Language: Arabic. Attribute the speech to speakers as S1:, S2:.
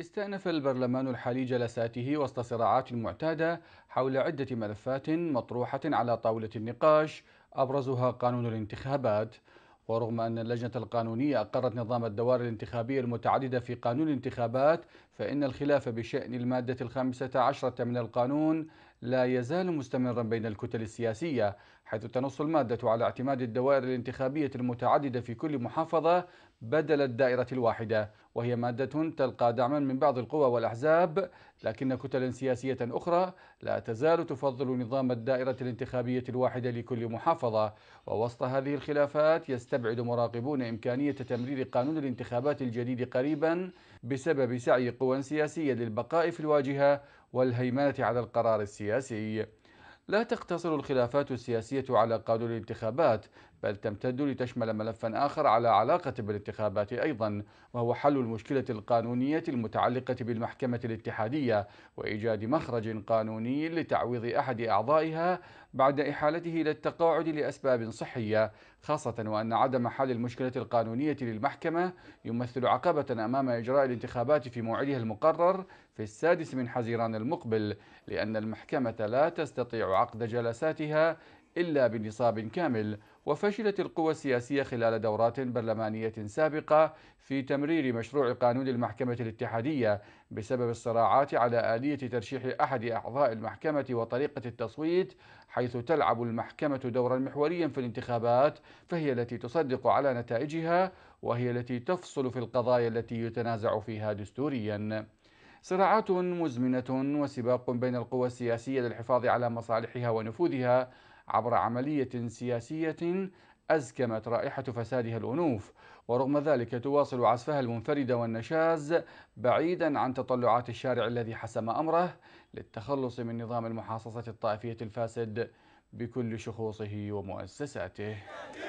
S1: استأنف البرلمان الحالي جلساته وسط صراعات معتادة حول عدة ملفات مطروحة على طاولة النقاش أبرزها قانون الانتخابات ورغم أن اللجنة القانونية أقرت نظام الدوائر الانتخابية المتعددة في قانون الانتخابات فإن الخلاف بشأن المادة الخامسة عشرة من القانون لا يزال مستمرا بين الكتل السياسية حيث تنص المادة على اعتماد الدوائر الانتخابية المتعددة في كل محافظة بدل الدائرة الواحدة وهي مادة تلقى دعما من بعض القوى والأحزاب لكن كتلا سياسية أخرى لا تزال تفضل نظام الدائرة الانتخابية الواحدة لكل محافظة ووسط هذه الخلافات يستبعد مراقبون إمكانية تمرير قانون الانتخابات الجديد قريبا بسبب سعي قوى سياسية للبقاء في الواجهة والهيمنة على القرار السياسي لا تقتصر الخلافات السياسية على قانون الانتخابات بل تمتد لتشمل ملفا آخر على علاقة بالانتخابات أيضا وهو حل المشكلة القانونية المتعلقة بالمحكمة الاتحادية وإيجاد مخرج قانوني لتعويض أحد أعضائها بعد إحالته إلى التقاعد لأسباب صحية خاصة وأن عدم حل المشكلة القانونية للمحكمة يمثل عقبة أمام إجراء الانتخابات في موعدها المقرر في السادس من حزيران المقبل لأن المحكمة لا تستطيع عقد جلساتها إلا بنصاب كامل وفشلت القوى السياسية خلال دورات برلمانية سابقة في تمرير مشروع قانون المحكمة الاتحادية بسبب الصراعات على آلية ترشيح أحد أعضاء المحكمة وطريقة التصويت حيث تلعب المحكمة دورا محوريا في الانتخابات فهي التي تصدق على نتائجها وهي التي تفصل في القضايا التي يتنازع فيها دستوريا صراعات مزمنة وسباق بين القوى السياسية للحفاظ على مصالحها ونفوذها عبر عملية سياسية أزكمت رائحة فسادها الأنوف ورغم ذلك تواصل عزفها المنفرد والنشاز بعيدا عن تطلعات الشارع الذي حسم أمره للتخلص من نظام المحاصصة الطائفية الفاسد بكل شخوصه ومؤسساته